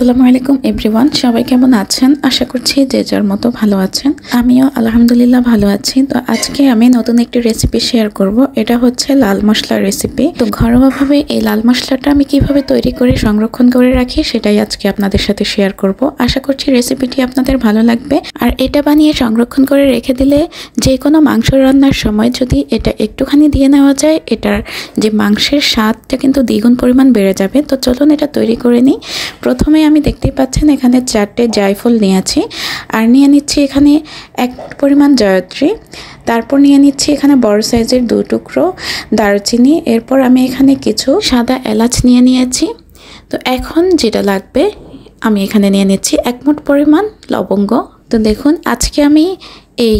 আসসালামু আলাইকুম এভরিওয়ান সবাই কেমন আছেন আশা করছি যে যার মতো ভালো আছেন আমিও আলহামদুলিল্লাহ ভালো আছি তো আজকে আমি নতুন একটি রেসিপি শেয়ার করব এটা হচ্ছে লাল মশলার রেসিপি তো ঘরোয়াভাবে এই লাল মশলাটা আমি কিভাবে তৈরি করে সংরক্ষণ করে রাখি সেটাই আজকে আপনাদের সাথে শেয়ার করব আশা করছি রেসিপিটি আপনাদের ভালো লাগবে আর এটা বানিয়ে সংরক্ষণ করে রেখে দিলে যে কোনো মাংস রান্নার সময় যদি এটা একটুখানি দিয়ে নেওয়া যায় এটার যে মাংসের স্বাদটা কিন্তু দ্বিগুণ পরিমাণ বেড়ে যাবে তো চলুন এটা তৈরি করে নিই প্রথমে আমি দেখতেই পাচ্ছেন এখানে চারটে জায়ফল নিয়েছি আর নিয়ে নিচ্ছি এখানে এক পরিমাণ জয়ত্রী তারপর নিয়ে নিচ্ছি এখানে বড় সাইজের দু টুকরো দারচিনি এরপর আমি এখানে কিছু সাদা এলাচ নিয়ে নিয়েছি তো এখন যেটা লাগবে আমি এখানে নিয়ে নিচ্ছি একমোট পরিমাণ লবঙ্গ তো দেখুন আজকে আমি এই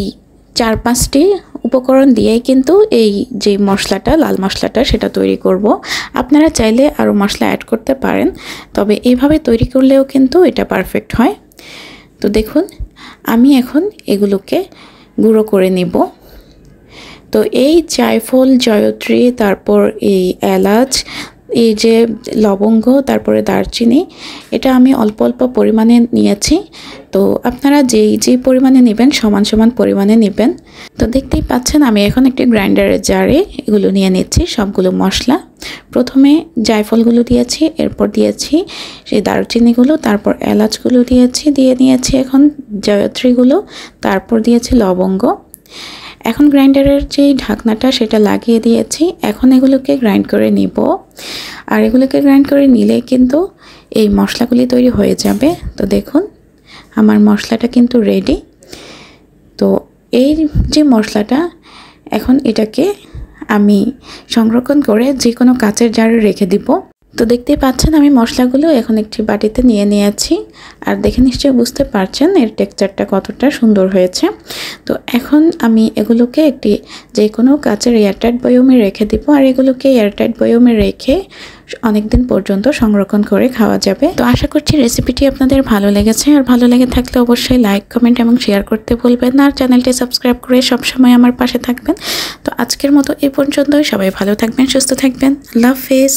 চার পাঁচটি উপকরণ দিয়েই কিন্তু এই যে মশলাটা লাল মশলাটা সেটা তৈরি করব। আপনারা চাইলে আরও মশলা অ্যাড করতে পারেন তবে এইভাবে তৈরি করলেও কিন্তু এটা পারফেক্ট হয় তো দেখুন আমি এখন এগুলোকে গুঁড়ো করে নেব তো এই জায়ফল জয়ত্রী তারপর এই এলাচ এই যে লবঙ্গ তারপরে দারচিনি এটা আমি অল্প অল্প পরিমাণে নিয়েছি তো আপনারা যেই যেই পরিমাণে নেবেন সমান সমান পরিমাণে নেবেন তো দেখতেই পাচ্ছেন আমি এখন একটি গ্রাইন্ডারের জারে এগুলো নিয়ে নিচ্ছি সবগুলো মশলা প্রথমে জায়ফলগুলো দিয়েছি এরপর দিয়েছি সেই দারচিনিগুলো তারপর এলাচগুলো দিয়েছি দিয়ে নিয়েছি এখন জয়ত্রীগুলো তারপর দিয়েছি লবঙ্গ এখন গ্রাইন্ডারের যে ঢাকনাটা সেটা লাগিয়ে দিয়েছি এখন এগুলোকে গ্রাইন্ড করে নিব আর এগুলোকে গ্রাইন্ড করে নিলে কিন্তু এই মশলাগুলি তৈরি হয়ে যাবে তো দেখুন আমার মশলাটা কিন্তু রেডি তো এই যে মশলাটা এখন এটাকে আমি সংরক্ষণ করে যে কোনো কাচের জারে রেখে দিব তো দেখতেই পাচ্ছেন আমি মশলাগুলো এখন একটি বাটিতে নিয়ে নিয়েছি আর দেখে নিশ্চয়ই বুঝতে পারছেন এর টেক্সচারটা কতটা সুন্দর হয়েছে তো এখন আমি এগুলোকে একটি যে কোনো কাচের এয়ারটাইট বয়মে রেখে দিব আর এগুলোকে এয়ারটাইট বয়মে রেখে অনেক দিন পর্যন্ত সংরক্ষণ করে খাওয়া যাবে তো আশা করছি রেসিপিটি আপনাদের ভালো লেগেছে আর ভালো লেগে থাকলে অবশ্যই লাইক কমেন্ট এবং শেয়ার করতে ভুলবেন আর চ্যানেলটি সাবস্ক্রাইব করে সবসময় আমার পাশে থাকবেন তো আজকের মতো এ পর্যন্তই সবাই ভালো থাকবেন সুস্থ থাকবেন লাভ ফেস